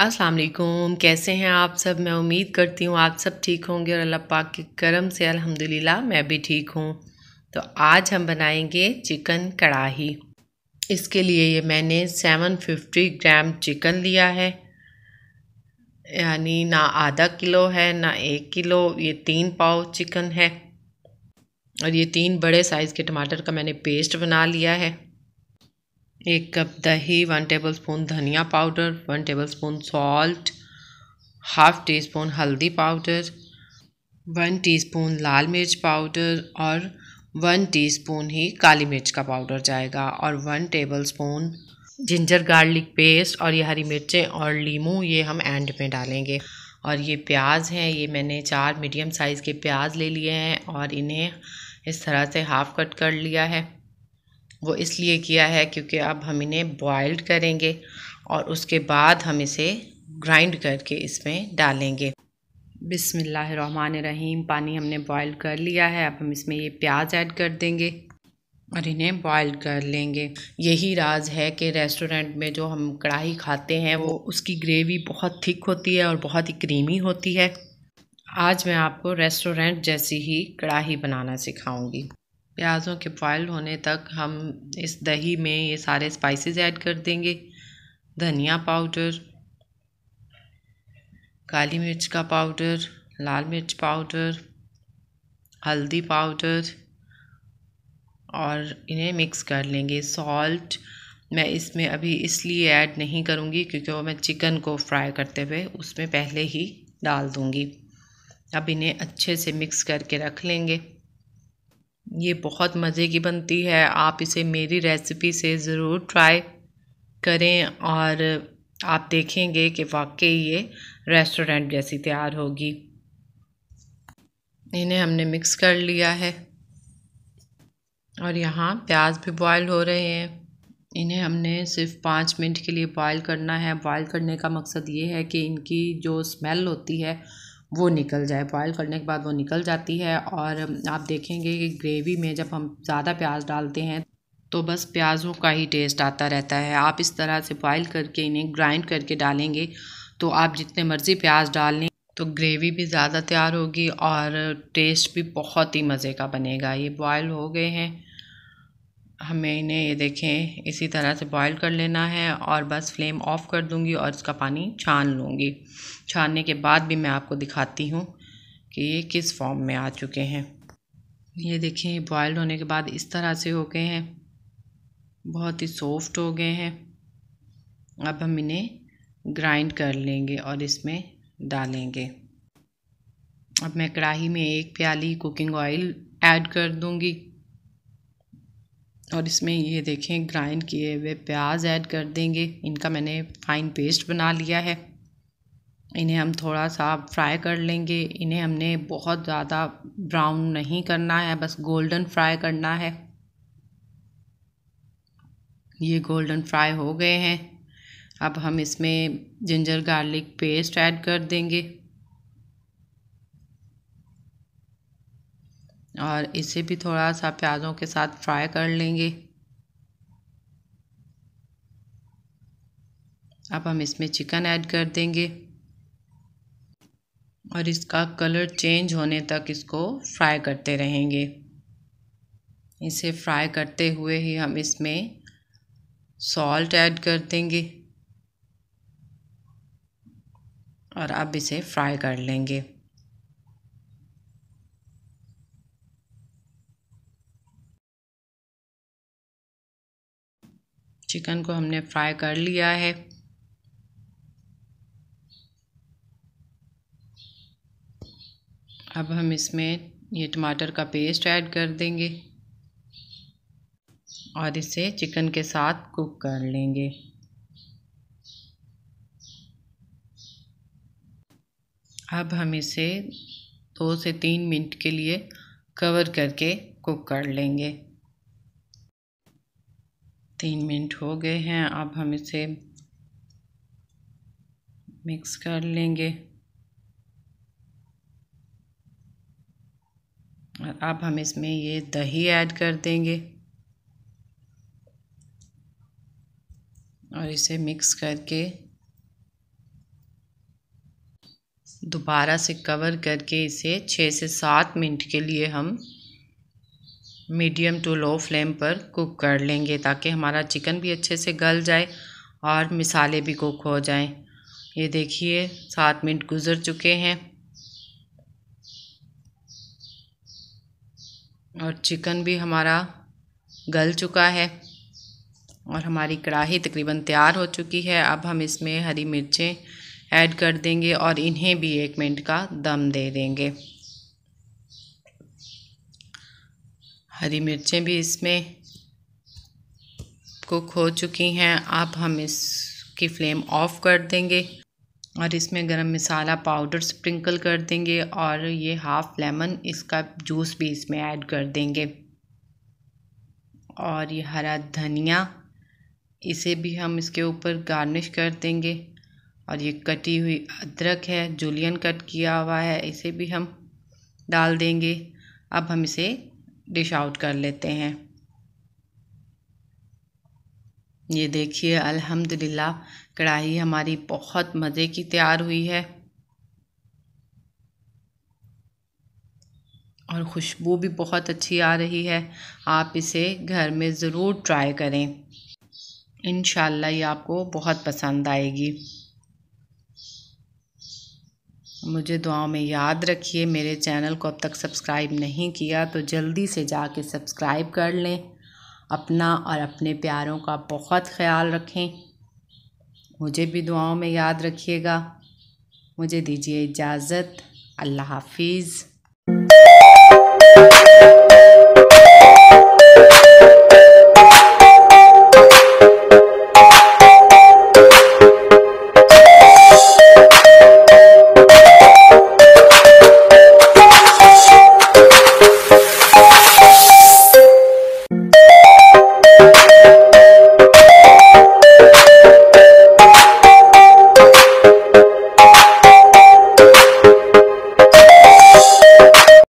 अस्सलाम वालेकुम कैसे हैं आप सब मैं उम्मीद करती हूँ आप सब ठीक होंगे और अल्लाह पाक के करम से अल्हम्दुलिल्लाह मैं भी ठीक हूँ तो आज हम बनाएंगे चिकन कढ़ाही इसके लिए ये मैंने 750 ग्राम चिकन लिया है यानी ना आधा किलो है ना एक किलो ये तीन पाव चिकन है और ये तीन बड़े साइज़ के टमाटर का मैंने पेस्ट बना लिया है एक कप दही वन टेबलस्पून धनिया powder one tablespoon salt half teaspoon हल्दी पाउडर वन टीस्पून लाल मिर्च पाउडर और वन टीस्पून ही काली मिर्च का पाउडर जाएगा और one tablespoon ginger garlic paste और ये हरी मिर्चें और लीमू ये हम एंड में डालेंगे और ये प्याज हैं ये मैंने चार मीडियम साइज़ के प्याज ले लिए हैं और इन्हें इस तरह से हाफ़ कट कर लिया है वो इसलिए किया है क्योंकि अब हम इन्हें बॉयल्ड करेंगे और उसके बाद हम इसे ग्राइंड करके इसमें डालेंगे बिसमीम पानी हमने बॉयल कर लिया है अब हम इसमें ये प्याज ऐड कर देंगे और इन्हें बॉयल कर लेंगे यही राज है कि रेस्टोरेंट में जो हम कढ़ाई खाते हैं वो उसकी ग्रेवी बहुत थिक होती है और बहुत ही क्रीमी होती है आज मैं आपको रेस्टोरेंट जैसी ही कढ़ाई बनाना सिखाऊंगी प्याज़ों के बॉयल होने तक हम इस दही में ये सारे स्पाइसेस ऐड कर देंगे धनिया पाउडर काली मिर्च का पाउडर लाल मिर्च पाउडर हल्दी पाउडर और इन्हें मिक्स कर लेंगे सॉल्ट मैं इसमें अभी इसलिए ऐड नहीं करूँगी क्योंकि वो मैं चिकन को फ्राई करते हुए उसमें पहले ही डाल दूँगी अब इन्हें अच्छे से मिक्स करके रख लेंगे ये बहुत मज़े की बनती है आप इसे मेरी रेसिपी से ज़रूर ट्राई करें और आप देखेंगे कि वाकई ये रेस्टोरेंट जैसी तैयार होगी इन्हें हमने मिक्स कर लिया है और यहाँ प्याज भी बॉयल हो रहे हैं इन्हें हमने सिर्फ पाँच मिनट के लिए बॉयल करना है बॉयल करने का मकसद ये है कि इनकी जो स्मेल होती है वो निकल जाए बॉयल करने के बाद वो निकल जाती है और आप देखेंगे कि ग्रेवी में जब हम ज़्यादा प्याज डालते हैं तो बस प्याज़ों का ही टेस्ट आता रहता है आप इस तरह से बॉयल करके इन्हें ग्राइंड करके डालेंगे तो आप जितने मर्ज़ी प्याज डाल लें तो ग्रेवी भी ज़्यादा तैयार होगी और टेस्ट भी बहुत ही मज़े का बनेगा ये बॉयल हो गए हैं हमें इन्हें ये देखें इसी तरह से बॉईल कर लेना है और बस फ्लेम ऑफ़ कर दूंगी और इसका पानी छान लूँगी छानने के बाद भी मैं आपको दिखाती हूँ कि ये किस फॉर्म में आ चुके हैं ये देखें बॉयल्ड होने के बाद इस तरह से हो गए हैं बहुत ही सॉफ्ट हो गए हैं अब हम इन्हें ग्राइंड कर लेंगे और इसमें डालेंगे अब मैं कढ़ाई में एक प्याली कुकिंग ऑयल ऐड कर दूंगी और इसमें ये देखें ग्राइंड किए हुए प्याज ऐड कर देंगे इनका मैंने फाइन पेस्ट बना लिया है इन्हें हम थोड़ा सा फ्राई कर लेंगे इन्हें हमने बहुत ज़्यादा ब्राउन नहीं करना है बस गोल्डन फ्राई करना है ये गोल्डन फ्राई हो गए हैं अब हम इसमें जिंजर गार्लिक पेस्ट ऐड कर देंगे और इसे भी थोड़ा सा प्याज़ों के साथ फ्राई कर लेंगे अब हम इसमें चिकन ऐड कर देंगे और इसका कलर चेंज होने तक इसको फ्राई करते रहेंगे इसे फ्राई करते हुए ही हम इसमें सॉल्ट ऐड कर देंगे और अब इसे फ्राई कर लेंगे चिकन को हमने फ्राई कर लिया है अब हम इसमें ये टमाटर का पेस्ट ऐड कर देंगे और इसे चिकन के साथ कुक कर लेंगे अब हम इसे दो से तीन मिनट के लिए कवर करके कुक कर लेंगे तीन मिनट हो गए हैं अब हम इसे मिक्स कर लेंगे और अब हम इसमें ये दही ऐड कर देंगे और इसे मिक्स करके दोबारा से कवर करके इसे छः से सात मिनट के लिए हम मीडियम टू लो फ्लेम पर कुक कर लेंगे ताकि हमारा चिकन भी अच्छे से गल जाए और मिसाले भी कुक हो जाएं ये देखिए सात मिनट गुज़र चुके हैं और चिकन भी हमारा गल चुका है और हमारी कढ़ाही तकरीबन तैयार हो चुकी है अब हम इसमें हरी मिर्चें ऐड कर देंगे और इन्हें भी एक मिनट का दम दे देंगे हरी मिर्चें भी इसमें कुक हो चुकी हैं अब हम इसकी फ्लेम ऑफ़ कर देंगे और इसमें गरम मसाला पाउडर स्प्रिंकल कर देंगे और ये हाफ़ लेमन इसका जूस भी इसमें ऐड कर देंगे और ये हरा धनिया इसे भी हम इसके ऊपर गार्निश कर देंगे और ये कटी हुई अदरक है जुलियन कट किया हुआ है इसे भी हम डाल देंगे अब हम इसे डिश आउट कर लेते हैं ये देखिए अल्हम्दुलिल्लाह कढ़ाई हमारी बहुत मज़े की तैयार हुई है और खुशबू भी बहुत अच्छी आ रही है आप इसे घर में ज़रूर ट्राई करें इन ये आपको बहुत पसंद आएगी मुझे दुआओं में याद रखिए मेरे चैनल को अब तक सब्सक्राइब नहीं किया तो जल्दी से जाके सब्सक्राइब कर लें अपना और अपने प्यारों का बहुत ख्याल रखें मुझे भी दुआओं में याद रखिएगा मुझे दीजिए इजाज़त अल्लाह हाफिज़